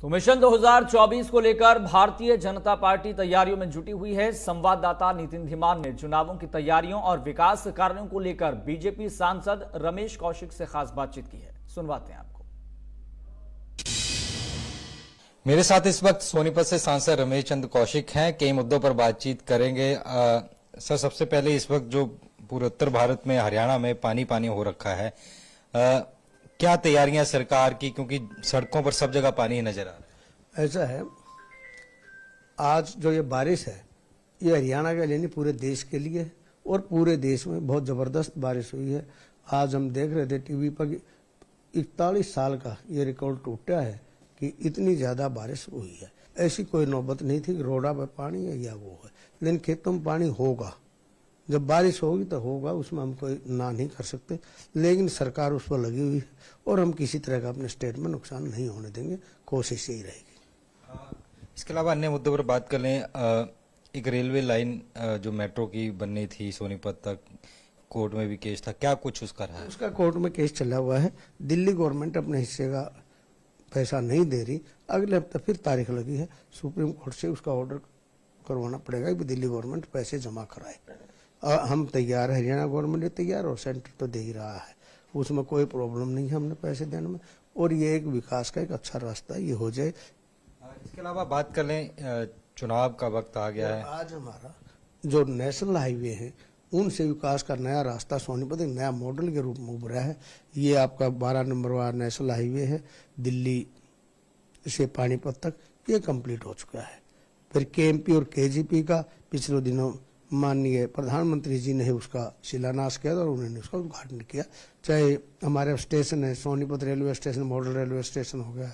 तो मिशन 2024 को लेकर भारतीय जनता पार्टी तैयारियों में जुटी हुई है संवाददाता नितिन धीमान ने चुनावों की तैयारियों और विकास कार्यों को लेकर बीजेपी सांसद रमेश कौशिक से खास बातचीत की है सुनवाते हैं आपको मेरे साथ इस वक्त सोनीपत से सांसद रमेश चंद कौशिक हैं कई मुद्दों पर बातचीत करेंगे आ, सर सबसे पहले इस वक्त जो पूरे उत्तर भारत में हरियाणा में पानी पानी हो रखा है आ, क्या तैयारियां सरकार की क्योंकि सड़कों पर सब जगह पानी नजर आ रहा है ऐसा है आज जो ये बारिश है ये हरियाणा के लिए नहीं पूरे देश के लिए और पूरे देश में बहुत ज़बरदस्त बारिश हुई है आज हम देख रहे थे टीवी पर इकतालीस साल का ये रिकॉर्ड टूटा है कि इतनी ज़्यादा बारिश हुई है ऐसी कोई नौबत नहीं थी कि रोडा पर पानी है या वो है लेकिन खेतों में पानी होगा जब बारिश होगी तो होगा उसमें हम कोई ना नहीं कर सकते लेकिन सरकार उस पर लगी हुई है और हम किसी तरह का अपने स्टेट में नुकसान नहीं होने देंगे कोशिश यही रहेगी हाँ, इसके अलावा अन्य मुद्दों पर बात कर लें एक रेलवे लाइन जो मेट्रो की बननी थी सोनीपत तक कोर्ट में भी केस था क्या कुछ उसका रहा है? उसका कोर्ट में केस चला हुआ है दिल्ली गवर्नमेंट अपने हिस्से का पैसा नहीं दे रही अगले हफ्ते फिर तारीख लगी है सुप्रीम कोर्ट से उसका ऑर्डर करवाना पड़ेगा कि दिल्ली गवर्नमेंट पैसे जमा कराए हम तैयार है हरियाणा गवर्नमेंट तैयार और सेंटर तो दे ही रहा है उसमें कोई प्रॉब्लम नहीं है हमने पैसे देने में और ये एक विकास का एक अच्छा रास्ता ये हो जाए इसके अलावा बात कर लें चुनाव का वक्त आ गया है आज हमारा जो नेशनल हाईवे है उनसे विकास का नया रास्ता सोनीपत एक नया मॉडल के रूप में उभरा है ये आपका बारह नंबर वाला नेशनल हाईवे है दिल्ली से पानीपत तक ये कंप्लीट हो चुका है फिर केएमपी और केजीपी का पिछले दिनों माननीय प्रधानमंत्री जी ने उसका शिलान्यास किया और उन्होंने उसका उद्घाटन किया चाहे हमारे स्टेशन है Sonipat railway station model railway station हो गया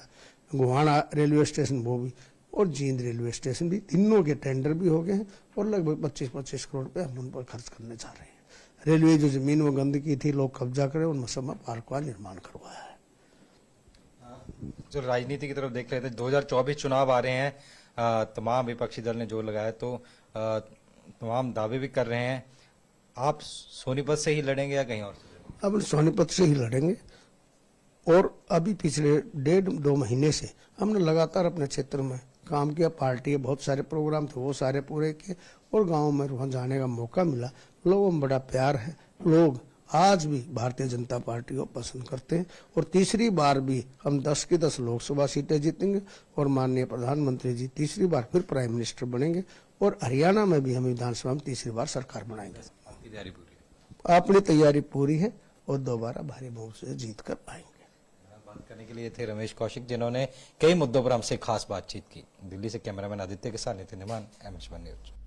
गुहाना रेलवे स्टेशन वो भी और जींद रेलवे स्टेशन भी तीनों के टेंडर भी हो गए हैं और लगभग पच्चीस पच्चीस करोड़ रुपए हम उन पर खर्च करने जा रहे हैं रेलवे जो जमीन वो गंदगी थी लोग कब्जा करे उनमें मौसम पार्क का निर्माण करवाया है जो राजनीति की तरफ देख रहे थे 2024 चुनाव आ रहे हैं तमाम विपक्षी दल ने जोर लगाया तो आ, तमाम तो दावे भी कर रहे हैं आप सोनीपत से ही लड़ेंगे या कहीं और अब सोनीपत से ही लड़ेंगे और अभी पिछले डेढ़ दो महीने से हमने लगातार अपने क्षेत्र में काम किया पार्टी के बहुत सारे प्रोग्राम थे वो सारे पूरे किए और गांव में वहाँ जाने का मौका मिला लोगों में बड़ा प्यार है लोग आज भी भारतीय जनता पार्टी को पसंद करते हैं और तीसरी बार भी हम दस की दस लोकसभा सीटें जीतेंगे और माननीय प्रधानमंत्री जी तीसरी बार फिर प्राइम मिनिस्टर बनेंगे और हरियाणा में भी हम विधानसभा में तीसरी बार सरकार बनाएंगे अपनी तैयारी पूरी है और दोबारा भारी बहुत से जीत कर आएंगे बात करने के लिए थे रमेश कौशिक जिन्होंने कई मुद्दों पर हमसे खास बातचीत की दिल्ली से कैमरामैन आदित्य के साथ नितिन एम एच न्यूज